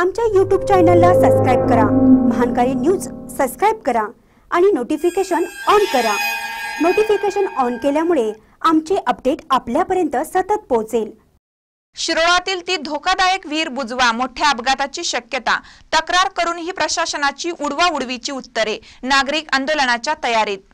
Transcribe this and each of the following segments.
आमच्या यूट्यूब चॅनलला सबस्क्राईब करा महानकारी न्यूज सबस्क्राईब करा आणि नोटिफिकेशन ऑन करा नोटिफिकेशन ऑन केल्यामुळे आमचे अपडेट आपल्यापर्यंत सतत पोहोचेल शिरोळातील ती धोकादायक वीर बुजवा मोठ्या अपघाताची शक्यता तक्रार करूनही प्रशासनाची उडवा उडवीची उत्तरे नागरिक आंदोलनाच्या तयारीत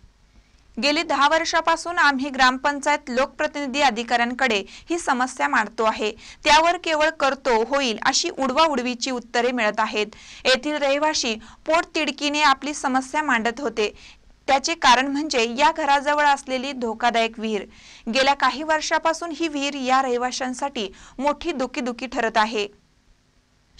गेली दहा वर्षापासून आम्ही ग्रामपंचायत लोकप्रतिनिधी अधिकाऱ्यांकडे ही समस्या मांडतो आहे त्यावर केवळ करतो होईल अशी उडवाउडवीची उत्तरे मिळत आहेत येथील रहिवाशी पोटतिडकीने आपली समस्या मांडत होते त्याचे कारण म्हणजे या घराजवळ असलेली धोकादायक विहीर गेल्या काही वर्षापासून ही विहीर या रहिवाशांसाठी मोठी दुखीदुखी ठरत आहे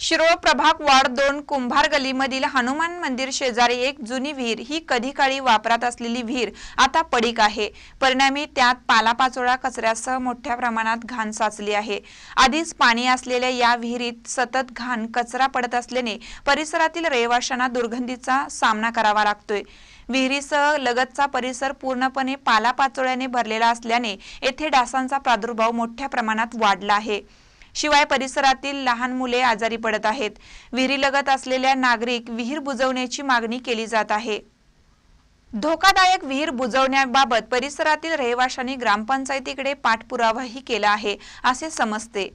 शिरोळ प्रभाग वार्ड दोन कुंभार गलीमधील हनुमान मंदिर शेजारी एक जुनी विहीर ही कधी काळी वापरात असलेली विहीर आता पडीक आहे परिणामी त्यात पालापाचोळा कचऱ्यासह मोठ्या प्रमाणात घाण साचली आहे आधीच पाणी असलेल्या या विहिरीत सतत घाण कचरा पडत असल्याने परिसरातील रहिवाशांना दुर्गंधीचा सामना करावा लागतोय विहिरीसह लगतचा परिसर पूर्णपणे पालापाचोळ्याने भरलेला असल्याने येथे डासांचा प्रादुर्भाव मोठ्या प्रमाणात वाढला आहे शिवाय परिसरातील लहान मुले आजारी पडत आहेत विहिरीलगत असलेल्या नागरिक विहीर बुजवण्याची मागणी केली जात आहे धोकादायक विहीर बुजवण्याबाबत परिसरातील रहिवाशांनी ग्रामपंचायतीकडे पाठपुरावाही केला आहे असे समजते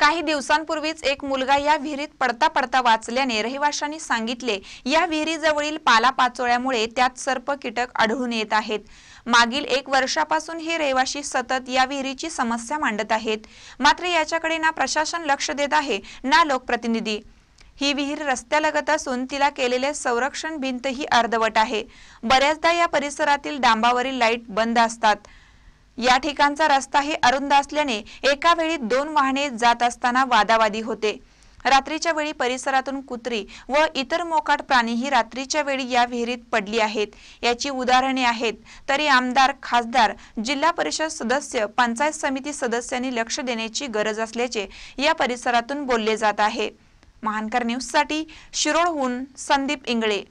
काही दिवसांपूर्वीच एक मुलगा या विहिरीत पडता पडता वाचल्याने रहिवाशांनी सांगितले या विहिरीजवळील पालापाचोळ्यामुळे त्यात सर्प कीटक आढळून येत आहेत मागील एक वर्षापासून हे रहिवाशी सतत या विहिरीची समस्या मांडत आहेत मात्र याच्याकडे ना प्रशासन लक्ष देत आहे ना लोकप्रतिनिधी ही विहीर रस्त्यालगत असून तिला केलेले संरक्षण भिंत अर्धवट आहे बऱ्याचदा या परिसरातील डांबावरील लाईट बंद असतात या ठिकाणचा रस्ताही अरुंद असल्याने एका वेळी दोन वाहने जात असताना वादावादी होते रात्रीच्या वेळी परिसरातून कुत्री व इतर मोकाट प्राणीही रात्रीच्या वेळी या विहिरीत पडली आहेत याची उदाहरणे आहेत तरी आमदार खासदार जिल्हा परिषद सदस्य पंचायत समिती सदस्यांनी लक्ष देण्याची गरज असल्याचे या परिसरातून बोलले जात आहे महानकर न्यूजसाठी शिरोळहून संदीप इंगळे